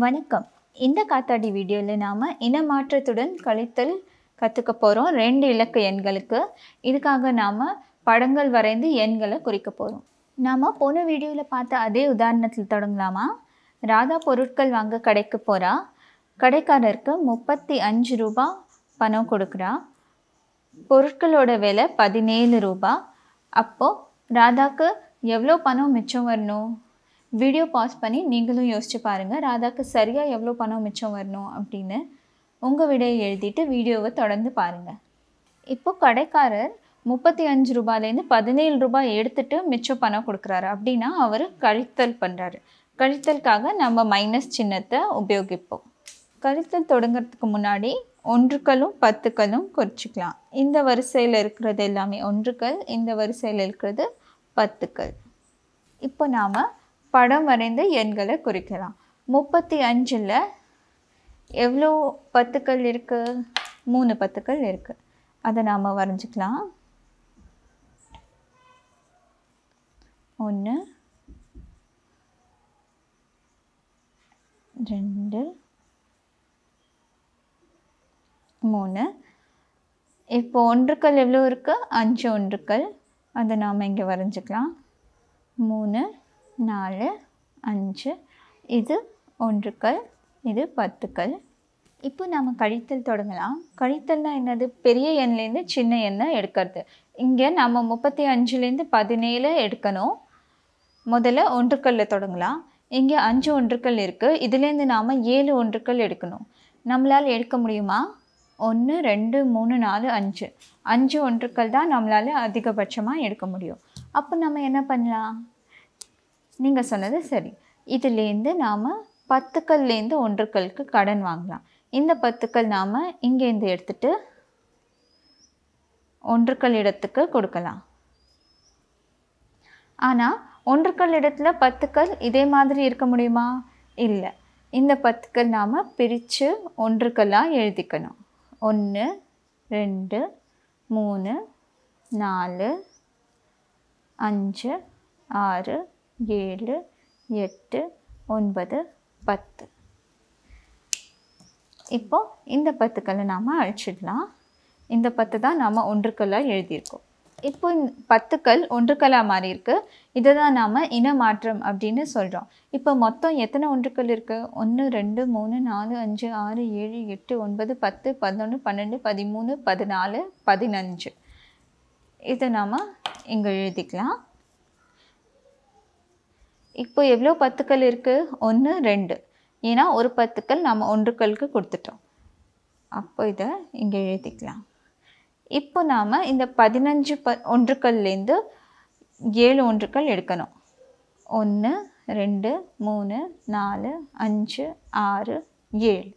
வணக்கம் இந்த காத்தாடி வீடியோவில் நாம் இனமாற்றத்துடன் கழித்தல் கற்றுக்க போகிறோம் ரெண்டு இலக்க எண்களுக்கு இதுக்காக நாம் படங்கள் வரைந்து எண்களை குறிக்க போகிறோம் நாம் போன வீடியோவில் பார்த்த அதே உதாரணத்தில் தொடங்கலாமா ராதா பொருட்கள் வாங்க கடைக்கு போகிறா கடைக்காரருக்கு முப்பத்தி அஞ்சு ரூபா பணம் கொடுக்குறா பொருட்களோட விலை பதினேழு ரூபா அப்போது ராதாக்கு எவ்வளோ பணம் மிச்சம் வரணும் வீடியோ பாஸ் பண்ணி நீங்களும் யோசிச்சு பாருங்கள் ராதாக்கு சரியாக எவ்வளோ பணம் மிச்சம் வரணும் அப்படின்னு உங்கள் விடையை எழுதிட்டு வீடியோவை தொடர்ந்து பாருங்கள் இப்போது கடைக்காரர் முப்பத்தி அஞ்சு ரூபாயிலேருந்து பதினேழு ரூபாய் எடுத்துட்டு மிச்சம் பணம் கொடுக்குறாரு அப்படின்னா அவர் கழித்தல் பண்ணுறாரு கழித்தலுக்காக நம்ம மைனஸ் சின்னத்தை உபயோகிப்போம் கழித்தல் தொடங்கிறதுக்கு முன்னாடி ஒன்றுக்களும் பத்துக்களும் குறிச்சிக்கலாம் இந்த வரிசையில் இருக்கிறது எல்லாமே ஒன்றுக்கள் இந்த வரிசையில் இருக்கிறது பத்துக்கள் இப்போ நாம் படம் வரைந்து எண்களை குறிக்கலாம் முப்பத்தி அஞ்சில் எவ்வளோ பத்துக்கள் இருக்குது மூணு பத்துக்கள் இருக்குது அதை நாம் வரைஞ்சிக்கலாம் ஒன்று ரெண்டு மூணு இப்போ ஒன்றுக்கள் எவ்வளோ இருக்குது அஞ்சு ஒன்றுக்கள் அதை நாம் இங்கே வரைஞ்சிக்கலாம் மூணு நாலு அஞ்சு இது ஒன்றுக்கள் இது பத்துக்கள் இப்போ நம்ம கழித்தல் தொடங்கலாம் கழித்தல்னால் என்னது பெரிய எண்ணிலேருந்து சின்ன எண்ணை எடுக்கிறது இங்கே நம்ம முப்பத்தி அஞ்சுலேருந்து பதினேழு எடுக்கணும் முதல்ல ஒன்றுக்கல்ல தொடங்கலாம் இங்கே அஞ்சு ஒன்றுக்கள் இருக்குது இதுலேருந்து நாம் ஏழு ஒன்றுக்கள் எடுக்கணும் நம்மளால் எடுக்க முடியுமா ஒன்று ரெண்டு மூணு நாலு அஞ்சு அஞ்சு ஒன்றுக்கள் தான் நம்மளால் அதிகபட்சமாக எடுக்க முடியும் அப்போ நம்ம என்ன பண்ணலாம் நீங்கள் சொன்னது சரி இதுலேருந்து நாம் பத்துக்கள்லேருந்து ஒன்றுக்களுக்கு கடன் வாங்கலாம் இந்த பத்துக்கள் நாம் இங்கேருந்து எடுத்துகிட்டு ஒன்றுக்கள் இடத்துக்கு கொடுக்கலாம் ஆனால் ஒன்றுக்கள் இடத்துல பத்துக்கள் இதே மாதிரி இருக்க முடியுமா இல்லை இந்த பத்துக்கள் நாம் பிரித்து ஒன்றுக்கல்லாக எழுதிக்கணும் ஒன்று ரெண்டு மூணு நாலு அஞ்சு ஆறு ஏழு எட்டு ஒன்பது பத்து இப்போது இந்த பத்துக்களை நாம் அழிச்சிடலாம் இந்த பத்து தான் நாம் ஒன்றுக்கல்லாக எழுதியிருக்கோம் இப்போ இந்த பத்துக்கள் ஒன்றுக்களா மாறி இருக்குது இதை தான் நாம் இனமாற்றம் அப்படின்னு சொல்கிறோம் இப்போ மொத்தம் எத்தனை ஒன்றுக்கள் இருக்குது ஒன்று ரெண்டு மூணு நாலு அஞ்சு ஆறு ஏழு எட்டு ஒன்பது பத்து பதினொன்று பன்னெண்டு பதிமூணு பதினாலு பதினஞ்சு இதை நாம் இங்கே எழுதிக்கலாம் இப்போ எவ்வளோ பத்துக்கள் இருக்குது ஒன்று ரெண்டு ஏன்னா ஒரு பத்துக்கள் நம்ம ஒன்றுக்களுக்கு கொடுத்துட்டோம் அப்போ இதை இங்கே எழுதிக்கலாம் இப்போ நாம் இந்த பதினஞ்சு ப ஒன்றுக்கல்லேருந்து ஏழு ஒன்றுக்கள் எடுக்கணும் ஒன்று ரெண்டு மூணு நாலு அஞ்சு ஆறு ஏழு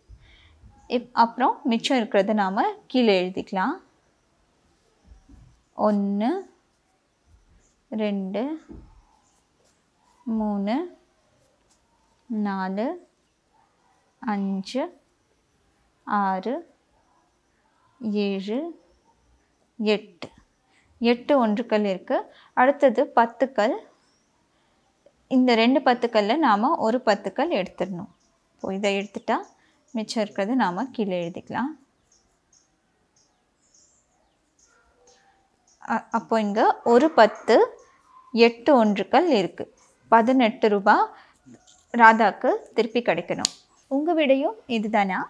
இப் அப்புறம் மிச்சம் இருக்கிறத நாம் கீழே எழுதிக்கலாம் ஒன்று ரெண்டு மூணு நாலு அஞ்சு ஆறு ஏழு எட்டு எட்டு ஒன்றுக்கள் இருக்குது அடுத்தது பத்துக்கள் இந்த ரெண்டு பத்துக்களில் நாம் ஒரு பத்துக்கள் எடுத்துடணும் இப்போ இதை எடுத்துட்டால் மிச்சம் இருக்கிறது நாம் கீழே எழுதிக்கலாம் அப்போ இங்கே ஒரு பத்து எட்டு ஒன்றுக்கள் இருக்குது பதினெட்டு ரூபா ராதாக்கு திருப்பி கிடைக்கணும் உங்கள் விடையும் இதுதானா